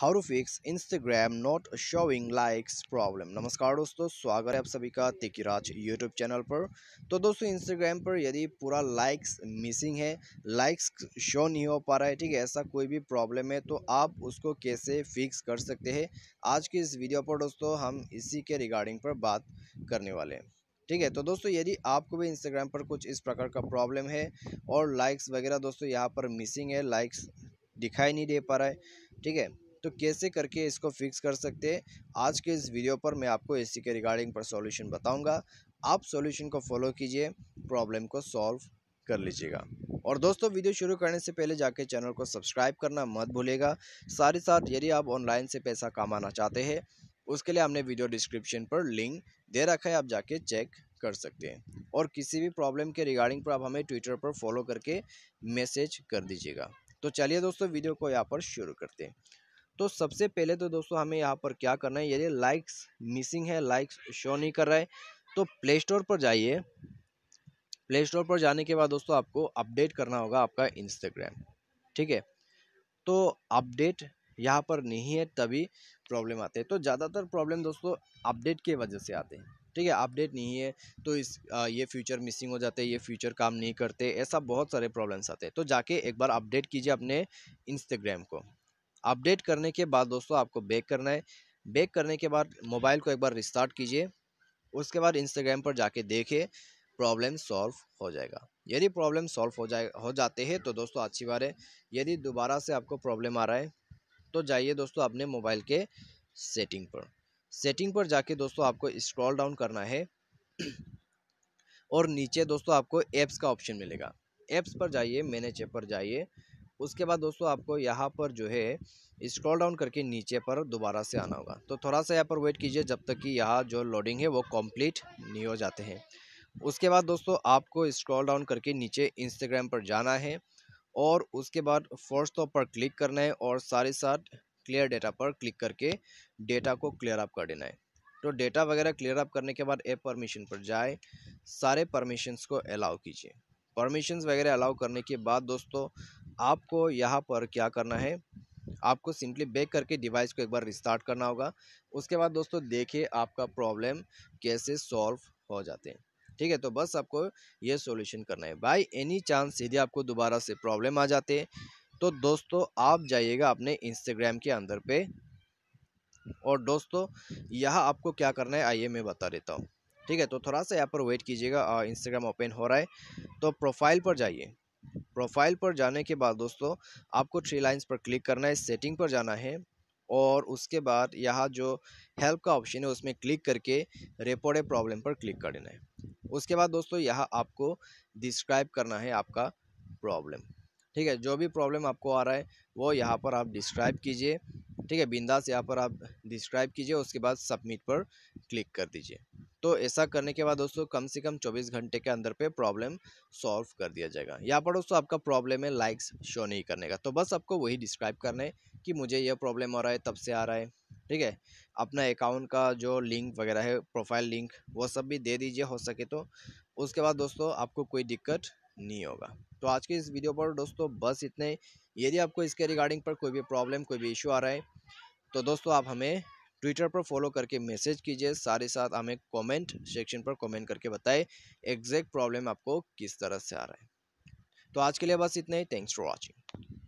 how to fix Instagram not showing likes problem नमस्कार दोस्तों स्वागत है आप सभी का तिकिराज यूट्यूब चैनल पर तो दोस्तों इंस्टाग्राम पर यदि पूरा लाइक्स मिसिंग है लाइक्स शो नहीं हो पा रहा है ठीक है ऐसा कोई भी प्रॉब्लम है तो आप उसको कैसे फिक्स कर सकते हैं आज की इस वीडियो पर दोस्तों हम इसी के रिगार्डिंग पर बात करने वाले हैं ठीक है तो दोस्तों यदि आपको भी इंस्टाग्राम पर कुछ इस प्रकार का प्रॉब्लम है और लाइक्स वगैरह दोस्तों यहाँ पर मिसिंग है लाइक्स दिखाई नहीं दे पा रहा है ठीक है तो कैसे करके इसको फिक्स कर सकते हैं आज के इस वीडियो पर मैं आपको इसी के रिगार्डिंग पर सॉल्यूशन बताऊंगा आप सॉल्यूशन को फॉलो कीजिए प्रॉब्लम को सॉल्व कर लीजिएगा और दोस्तों वीडियो शुरू करने से पहले जाके चैनल को सब्सक्राइब करना मत भूलेगा साथ ही साथ यदि आप ऑनलाइन से पैसा कमाना चाहते हैं उसके लिए हमने वीडियो डिस्क्रिप्शन पर लिंक दे रखा है आप जाके चेक कर सकते हैं और किसी भी प्रॉब्लम के रिगार्डिंग पर आप हमें ट्विटर पर फॉलो करके मैसेज कर दीजिएगा तो चलिए दोस्तों वीडियो को यहाँ पर शुरू करते हैं तो सबसे पहले तो दोस्तों हमें यहाँ पर क्या करना है यदि लाइक्स मिसिंग है लाइक्स शो नहीं कर रहा है तो प्ले स्टोर पर जाइए प्ले स्टोर पर जाने के बाद दोस्तों आपको अपडेट करना होगा आपका इंस्टाग्राम ठीक है तो अपडेट यहाँ पर नहीं है तभी प्रॉब्लम आते हैं तो ज़्यादातर प्रॉब्लम दोस्तों अपडेट के वजह से आते हैं ठीक है अपडेट नहीं है तो इस आ, ये फ्यूचर मिसिंग हो जाते हैं ये फ्यूचर काम नहीं करते ऐसा बहुत सारे प्रॉब्लम्स आते हैं तो जाके एक बार अपडेट कीजिए अपने इंस्टाग्राम को अपडेट करने के बाद दोस्तों आपको बैक करना है बैक करने के बाद मोबाइल को एक बार रिस्टार्ट कीजिए उसके बाद इंस्टाग्राम पर जाके देखिए प्रॉब्लम सॉल्व हो जाएगा यदि प्रॉब्लम सॉल्व हो जाए हो जाते हैं तो दोस्तों अच्छी बात है यदि दोबारा से आपको प्रॉब्लम आ रहा है तो जाइए दोस्तों अपने मोबाइल के सेटिंग पर सेटिंग पर जाके दोस्तों आपको स्क्रॉल डाउन करना है और नीचे दोस्तों आपको ऐप्स का ऑप्शन मिलेगा ऐप्स पर जाइए मैनेज पर जाइए उसके बाद दोस्तों आपको यहाँ पर जो है स्क्रॉल डाउन करके नीचे पर दोबारा से आना होगा तो थोड़ा सा यहाँ पर वेट कीजिए जब तक कि यहाँ जो लोडिंग है वो कंप्लीट नहीं हो जाते हैं उसके बाद दोस्तों आपको स्क्रॉल डाउन करके नीचे इंस्टाग्राम पर जाना है और उसके बाद फोर्स तो पर क्लिक करना है और सारे साथ क्लियर डेटा पर क्लिक करके डेटा को क्लियर अप कर देना है तो डेटा वगैरह क्लियर अप करने के बाद ऐप परमिशन पर जाए सारे परमिशंस को अलाउ कीजिए परमिशंस वगैरह अलाउ करने के बाद दोस्तों आपको यहाँ पर क्या करना है आपको सिंपली बैक करके डिवाइस को एक बार रिस्टार्ट करना होगा उसके बाद दोस्तों देखिए आपका प्रॉब्लम कैसे सॉल्व हो जाते हैं ठीक है तो बस आपको ये सॉल्यूशन करना है बाय एनी चांस यदि आपको दोबारा से प्रॉब्लम आ जाते तो दोस्तों आप जाइएगा अपने इंस्टाग्राम के अंदर पे और दोस्तों यह आपको क्या करना है आइए मैं बता देता हूँ ठीक है तो थोड़ा सा यहाँ पर वेट कीजिएगा इंस्टाग्राम ओपन हो रहा है तो प्रोफाइल पर जाइए प्रोफाइल पर जाने के बाद दोस्तों आपको थ्री लाइन्स पर क्लिक करना है सेटिंग पर जाना है और उसके बाद यहाँ जो हेल्प का ऑप्शन है उसमें क्लिक करके रेपोडे प्रॉब्लम पर क्लिक कर देना है उसके बाद दोस्तों यहाँ आपको डिस्क्राइब करना है आपका प्रॉब्लम ठीक है जो भी प्रॉब्लम आपको आ रहा है वो यहाँ पर आप डिस्क्राइब कीजिए ठीक है बिंदास यहाँ पर आप डिस्क्राइब कीजिए उसके बाद सबमिट पर क्लिक कर दीजिए तो ऐसा करने के बाद दोस्तों कम से कम 24 घंटे के अंदर पे प्रॉब्लम सॉल्व कर दिया जाएगा यहाँ पर दोस्तों आपका प्रॉब्लम है लाइक्स शो नहीं करने का तो बस आपको वही डिस्क्राइब करना है कि मुझे यह प्रॉब्लम आ रहा है तब से आ रहा है ठीक है अपना अकाउंट का जो लिंक वगैरह है प्रोफाइल लिंक वो सब भी दे दीजिए हो सके तो उसके बाद दोस्तों आपको कोई दिक्कत नहीं होगा तो आज के इस वीडियो पर दोस्तों बस इतने यदि आपको इसके रिगार्डिंग पर कोई भी प्रॉब्लम कोई भी इशू आ रहा है तो दोस्तों आप हमें ट्विटर पर फॉलो करके मैसेज कीजिए सारे साथ हमें कमेंट सेक्शन पर कमेंट करके बताएं एग्जैक्ट प्रॉब्लम आपको किस तरह से आ रहा है तो आज के लिए बस इतना ही थैंक्स फॉर वॉचिंग